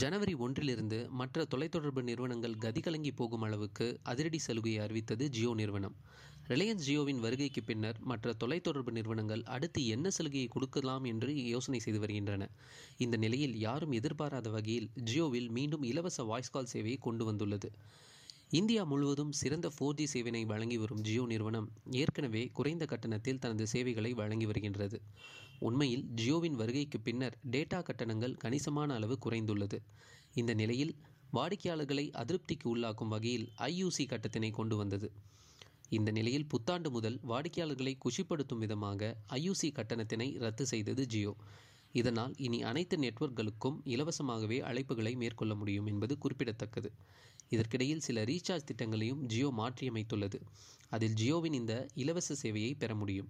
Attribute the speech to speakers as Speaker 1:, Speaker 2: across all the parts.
Speaker 1: ஜனவரி ஒன்றிலிருந்து மற்ற தொலைத்தொடர்பு நிறுவனங்கள் கதிகலங்கி போகும் அளவுக்கு அதிரடி சலுகையை அறிவித்தது ஜியோ நிறுவனம் ரிலையன்ஸ் ஜியோவின் வருகைக்கு பின்னர் மற்ற தொலைத்தொடர்பு நிறுவனங்கள் அடுத்து என்ன சலுகையை கொடுக்கலாம் என்று யோசனை செய்து வருகின்றன இந்த நிலையில் யாரும் எதிர்பாராத வகையில் ஜியோவில் மீண்டும் இலவச வாய்ஸ் கால் சேவையை கொண்டு வந்துள்ளது இந்தியா முழுவதும் சிறந்த ஃபோர் ஜி சேவையை வழங்கி வரும் ஜியோ நிறுவனம் ஏற்கனவே குறைந்த கட்டணத்தில் தனது சேவைகளை வழங்கி வருகின்றது உண்மையில் ஜியோவின் வருகைக்கு பின்னர் டேட்டா கட்டணங்கள் கணிசமான அளவு குறைந்துள்ளது இந்த நிலையில் வாடிக்கையாளர்களை அதிருப்திக்கு உள்ளாக்கும் வகையில் ஐயூசி கட்டத்தினை கொண்டு வந்தது இந்த நிலையில் புத்தாண்டு முதல் வாடிக்கையாளர்களை குஷிப்படுத்தும் விதமாக ஐயூசி கட்டணத்தினை ரத்து செய்தது ஜியோ இதனால் இனி அனைத்து நெட்வொர்க்குகளுக்கும் இலவசமாகவே அழைப்புகளை மேற்கொள்ள முடியும் என்பது குறிப்பிடத்தக்கது இதற்கிடையில் சில ரீசார்ஜ் திட்டங்களையும் ஜியோ மாற்றியமைத்துள்ளது அதில் ஜியோவின் இந்த இலவச சேவையை பெற முடியும்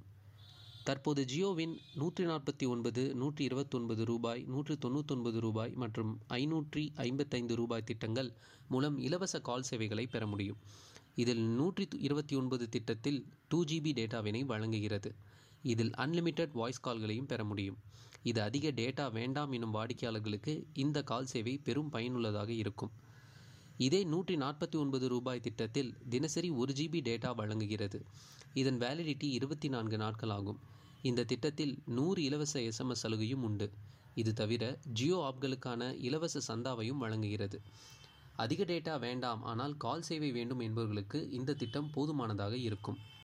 Speaker 1: தற்போது ஜியோவின் நூற்றி நாற்பத்தி ஒன்பது நூற்றி இருபத்தொன்பது ரூபாய் நூற்றி தொண்ணூத்தொன்பது ரூபாய் மற்றும் ஐநூற்றி ஐம்பத்தைந்து ரூபாய் திட்டங்கள் மூலம் இலவச கால் சேவைகளை பெற முடியும் இதில் நூற்றி இருபத்தி ஒன்பது திட்டத்தில் டூ ஜிபி டேட்டாவினை வழங்குகிறது இதில் அன்லிமிட்டெட் வாய்ஸ் கால்களையும் பெற முடியும் இது அதிக டேட்டா வேண்டாம் எனும் வாடிக்கையாளர்களுக்கு இந்த கால் சேவை பெரும் பயனுள்ளதாக இருக்கும் இதே நூற்றி நாற்பத்தி ஒன்பது ரூபாய் திட்டத்தில் தினசரி ஒரு ஜிபி டேட்டா வழங்குகிறது இதன் வேலிடிட்டி இருபத்தி நான்கு நாட்கள் ஆகும் இந்த திட்டத்தில் நூறு இலவச எஸ்எம்எஸ் சலுகையும் உண்டு இது தவிர ஜியோ ஆப்களுக்கான இலவச சந்தாவையும் வழங்குகிறது அதிக டேட்டா வேண்டாம் ஆனால் கால் சேவை வேண்டும் என்பவர்களுக்கு இந்த திட்டம் போதுமானதாக இருக்கும்